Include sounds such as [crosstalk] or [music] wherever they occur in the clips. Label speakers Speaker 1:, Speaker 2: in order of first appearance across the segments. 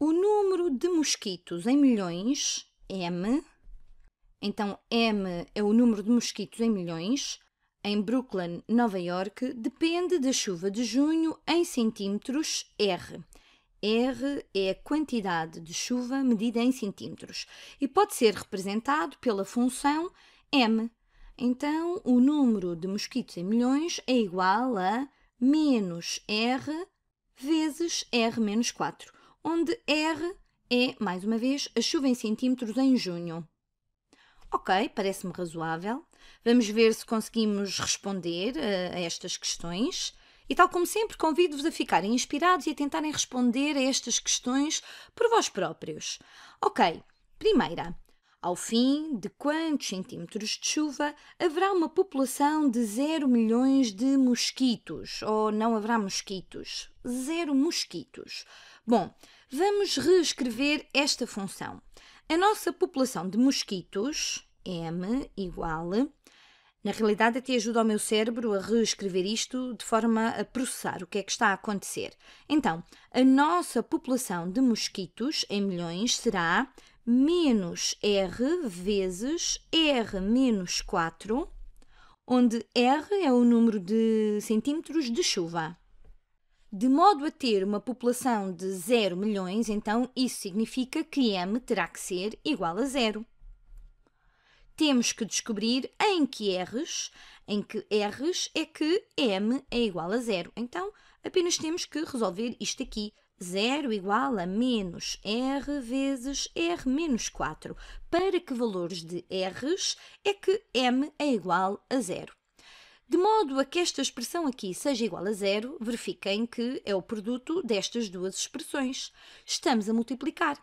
Speaker 1: O número de mosquitos em milhões, M, então M é o número de mosquitos em milhões, em Brooklyn, Nova York, depende da chuva de junho em centímetros, R. R é a quantidade de chuva medida em centímetros e pode ser representado pela função M. Então, o número de mosquitos em milhões é igual a menos R vezes R menos 4 onde R é, mais uma vez, a chuva em centímetros em junho. Ok, parece-me razoável. Vamos ver se conseguimos responder a, eh, a estas questões. E, tal como sempre, convido-vos a ficarem inspirados e a tentarem responder a estas questões por vós próprios. Ok, primeira. Ao fim de quantos centímetros de chuva haverá uma população de zero milhões de mosquitos? Ou não haverá mosquitos? Zero mosquitos. Bom, Vamos reescrever esta função. A nossa população de mosquitos, M igual, na realidade até ajuda o meu cérebro a reescrever isto de forma a processar o que é que está a acontecer. Então, a nossa população de mosquitos em milhões será menos R vezes R menos 4, onde R é o número de centímetros de chuva de modo a ter uma população de 0 milhões, então isso significa que m terá que ser igual a zero. Temos que descobrir em que R's, em que R's é que m é igual a zero. Então, apenas temos que resolver isto aqui. 0 igual a menos R vezes R menos 4. Para que valores de R's é que m é igual a zero? De modo a que esta expressão aqui seja igual a zero, verifiquem que é o produto destas duas expressões. Estamos a multiplicar.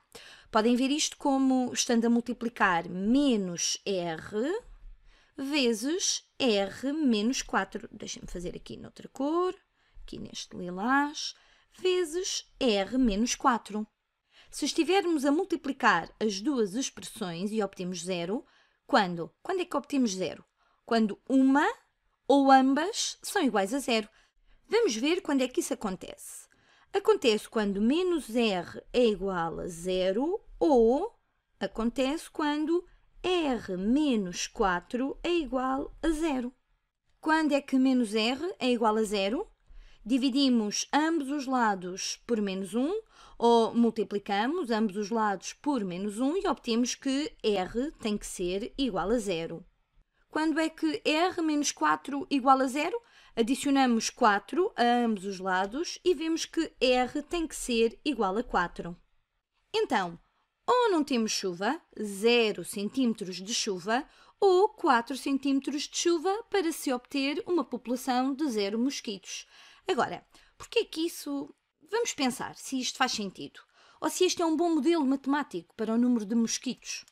Speaker 1: Podem ver isto como estando a multiplicar menos R vezes R menos 4. Deixem-me fazer aqui noutra cor, aqui neste lilás, vezes R menos 4. Se estivermos a multiplicar as duas expressões e obtemos zero, quando? Quando é que obtemos zero? Quando uma ou ambas, são iguais a zero. Vamos ver quando é que isso acontece. Acontece quando menos R é igual a zero ou acontece quando R menos 4 é igual a zero. Quando é que menos R é igual a zero? Dividimos ambos os lados por menos 1 ou multiplicamos ambos os lados por menos 1 e obtemos que R tem que ser igual a zero quando é que r menos 4 igual a zero. Adicionamos 4 a ambos os lados e vemos que r tem que ser igual a 4. Então, ou não temos chuva, 0 cm de chuva, ou 4 cm de chuva para se obter uma população de zero mosquitos. Agora, porque é que isso... Vamos pensar se isto faz sentido, ou se este é um bom modelo matemático para o número de mosquitos.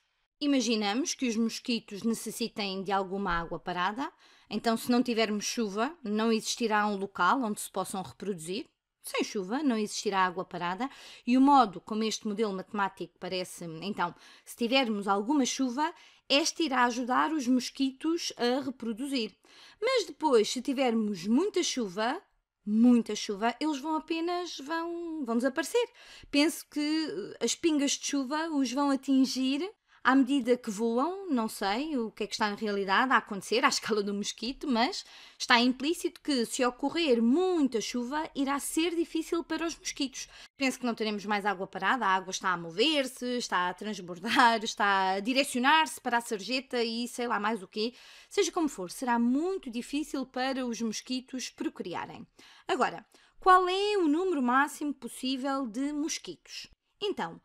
Speaker 1: Imaginamos que os mosquitos necessitem de alguma água parada, então, se não tivermos chuva, não existirá um local onde se possam reproduzir. Sem chuva, não existirá água parada, e o modo como este modelo matemático parece. Então, se tivermos alguma chuva, esta irá ajudar os mosquitos a reproduzir. Mas depois, se tivermos muita chuva, muita chuva, eles vão apenas vão, vão desaparecer. Penso que as pingas de chuva os vão atingir à medida que voam, não sei o que é que está na realidade a acontecer, à [laughs] escala do mosquito, mas está implícito que se ocorrer muita chuva, irá ser difícil para os mosquitos. Penso que não teremos mais água parada, a água está a mover-se, está a transbordar, está a direcionar-se para a sarjeta e sei lá mais o quê. Seja como for, será muito difícil para os mosquitos procriarem. Agora, qual é o número máximo possível de mosquitos? Então,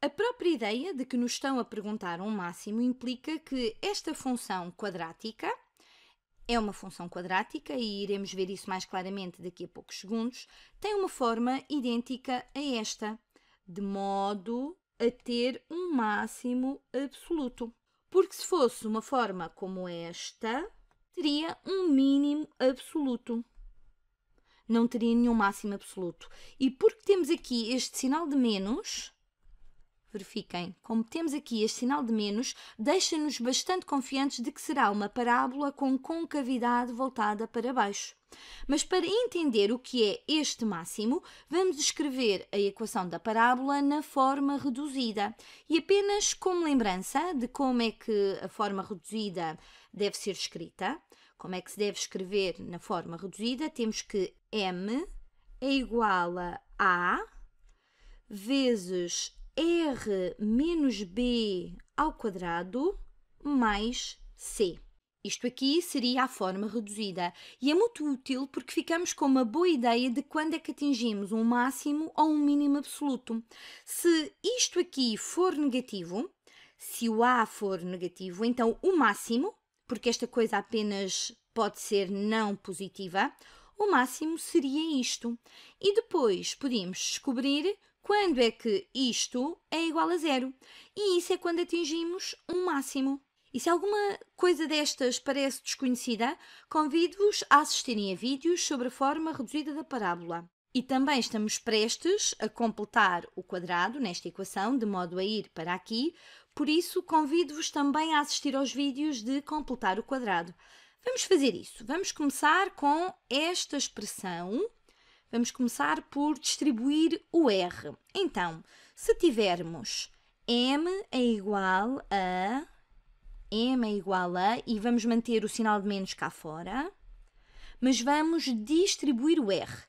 Speaker 1: a própria ideia de que nos estão a perguntar um máximo implica que esta função quadrática é uma função quadrática e iremos ver isso mais claramente daqui a poucos segundos, tem uma forma idêntica a esta, de modo a ter um máximo absoluto. Porque se fosse uma forma como esta, teria um mínimo absoluto. Não teria nenhum máximo absoluto. E porque temos aqui este sinal de menos, Verifiquem, como temos aqui este sinal de menos, deixa-nos bastante confiantes de que será uma parábola com concavidade voltada para baixo. Mas para entender o que é este máximo, vamos escrever a equação da parábola na forma reduzida. E apenas como lembrança de como é que a forma reduzida deve ser escrita, como é que se deve escrever na forma reduzida, temos que m é igual a a vezes r menos b ao quadrado mais c. Isto aqui seria a forma reduzida e é muito útil porque ficamos com uma boa ideia de quando é que atingimos um máximo ou um mínimo absoluto. Se isto aqui for negativo, se o A for negativo, então o máximo, porque esta coisa apenas pode ser não positiva, o máximo seria isto. E depois podíamos descobrir quando é que isto é igual a zero. E isso é quando atingimos um máximo. E se alguma coisa destas parece desconhecida, convido-vos a assistirem a vídeos sobre a forma reduzida da parábola. E também estamos prestes a completar o quadrado nesta equação, de modo a ir para aqui, por isso convido-vos também a assistir aos vídeos de completar o quadrado. Vamos fazer isso. Vamos começar com esta expressão Vamos começar por distribuir o R. Então, se tivermos M é igual a M é igual a e vamos manter o sinal de menos cá fora, mas vamos distribuir o R.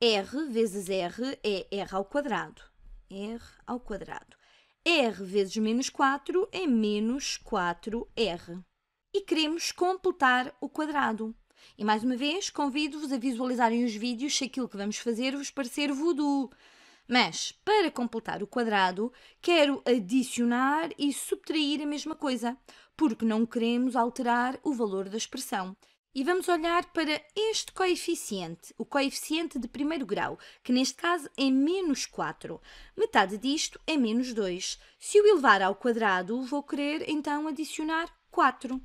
Speaker 1: R vezes R é R ao quadrado. R ao quadrado. R vezes menos 4 é menos 4R. E queremos completar o quadrado. E mais uma vez, convido-vos a visualizarem os vídeos se aquilo que vamos fazer vos parecer voodoo. Mas, para completar o quadrado, quero adicionar e subtrair a mesma coisa, porque não queremos alterar o valor da expressão. E vamos olhar para este coeficiente, o coeficiente de primeiro grau, que neste caso é menos 4. Metade disto é menos 2. Se o elevar ao quadrado, vou querer então adicionar 4.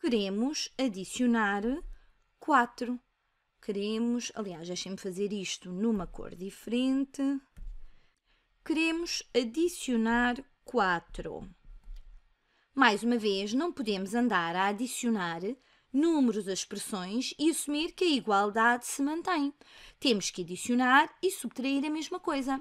Speaker 1: Queremos adicionar 4. Queremos, aliás, deixem-me fazer isto numa cor diferente. Queremos adicionar 4. Mais uma vez, não podemos andar a adicionar números a expressões e assumir que a igualdade se mantém. Temos que adicionar e subtrair a mesma coisa.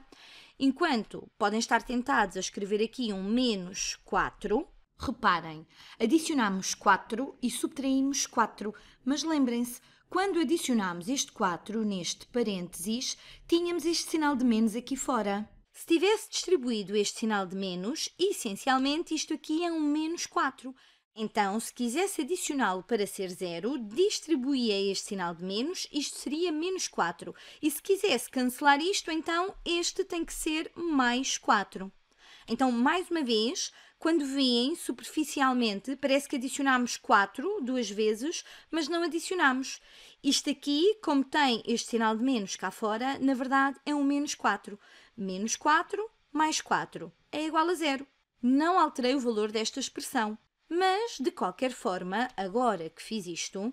Speaker 1: Enquanto podem estar tentados a escrever aqui um menos 4, Reparem, adicionamos 4 e subtraímos 4, mas lembrem-se, quando adicionámos este 4 neste parênteses, tínhamos este sinal de menos aqui fora. Se tivesse distribuído este sinal de menos, essencialmente isto aqui é um menos 4. Então, se quisesse adicioná-lo para ser zero, distribuía este sinal de menos, isto seria menos 4. E se quisesse cancelar isto, então este tem que ser mais 4. Então, mais uma vez, quando veem superficialmente, parece que adicionamos 4 duas vezes, mas não adicionamos. Isto aqui, como tem este sinal de menos cá fora, na verdade é um menos 4. Menos 4 mais 4 é igual a zero. Não alterei o valor desta expressão. Mas, de qualquer forma, agora que fiz isto,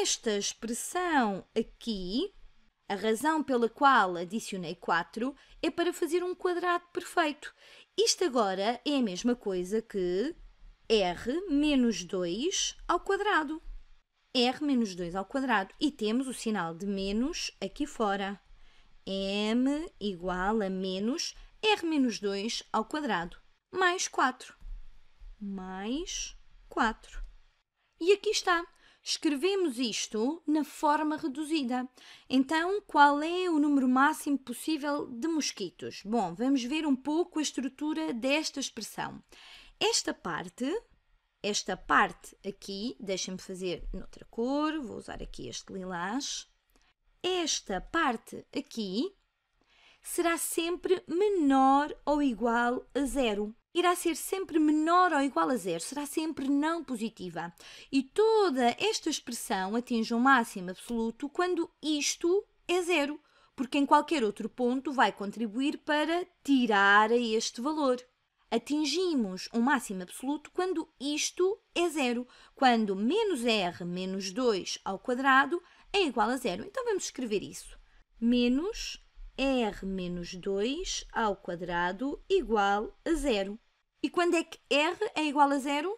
Speaker 1: esta expressão aqui a razão pela qual adicionei 4 é para fazer um quadrado perfeito. Isto agora é a mesma coisa que r menos 2 ao quadrado. r menos 2 ao quadrado. E temos o sinal de menos aqui fora. m igual a menos r menos 2 ao quadrado. Mais 4. Mais 4. E aqui está escrevemos isto na forma reduzida. Então, qual é o número máximo possível de mosquitos? Bom, vamos ver um pouco a estrutura desta expressão. Esta parte, esta parte aqui, deixem-me fazer noutra cor, vou usar aqui este lilás. Esta parte aqui será sempre menor ou igual a zero irá ser sempre menor ou igual a zero, será sempre não positiva. E toda esta expressão atinge um máximo absoluto quando isto é zero, porque em qualquer outro ponto vai contribuir para tirar este valor. Atingimos um máximo absoluto quando isto é zero, quando menos r menos 2 ao quadrado é igual a zero. Então vamos escrever isso. Menos r menos 2 ao quadrado igual a zero. E quando é que r é igual a zero?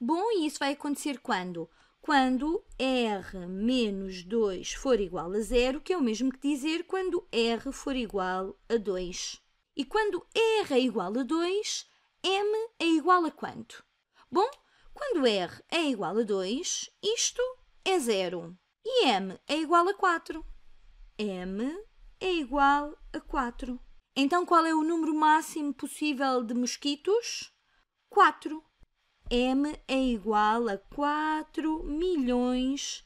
Speaker 1: Bom, e isso vai acontecer quando? Quando r menos 2 for igual a zero, que é o mesmo que dizer quando r for igual a 2. E quando r é igual a 2, m é igual a quanto? Bom, quando r é igual a 2, isto é zero. E m é igual a 4. m é igual a 4. Então, qual é o número máximo possível de mosquitos? 4. M é igual a 4 milhões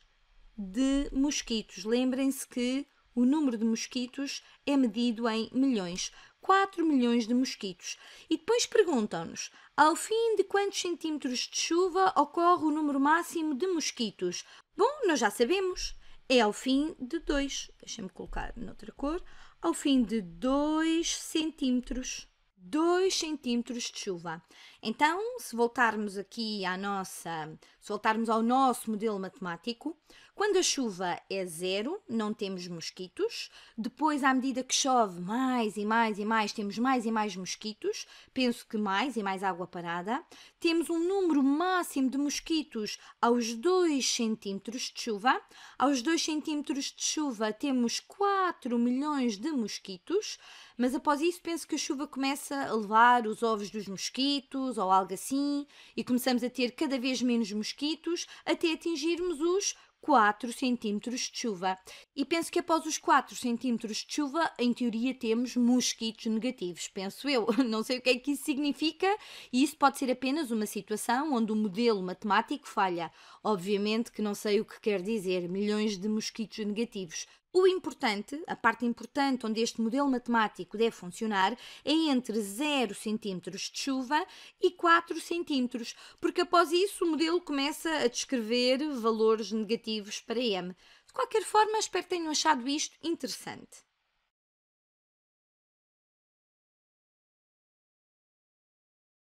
Speaker 1: de mosquitos. Lembrem-se que o número de mosquitos é medido em milhões. 4 milhões de mosquitos. E depois perguntam-nos: ao fim de quantos centímetros de chuva ocorre o número máximo de mosquitos? Bom, nós já sabemos é ao fim de 2, deixem-me colocar noutra cor, ao fim de 2 centímetros, 2 centímetros de chuva. Então, se voltarmos aqui à nossa, se voltarmos ao nosso modelo matemático, quando a chuva é zero, não temos mosquitos. Depois, à medida que chove mais e mais e mais, temos mais e mais mosquitos. Penso que mais e mais água parada. Temos um número máximo de mosquitos aos 2 centímetros de chuva. Aos 2 centímetros de chuva temos 4 milhões de mosquitos. Mas após isso, penso que a chuva começa a levar os ovos dos mosquitos mosquitos ou algo assim, e começamos a ter cada vez menos mosquitos até atingirmos os 4 centímetros de chuva. E penso que após os 4 centímetros de chuva, em teoria, temos mosquitos negativos, penso eu. [laughs] Não sei o que é que isso significa, e isso pode ser apenas uma situação onde o modelo matemático falha. Obviamente que não sei o que quer dizer milhões de mosquitos negativos. O importante, a parte importante onde este modelo matemático deve funcionar, é entre 0 cm de chuva e 4 cm, porque após isso o modelo começa a descrever valores negativos para m. De qualquer forma, espero que tenham achado isto interessante.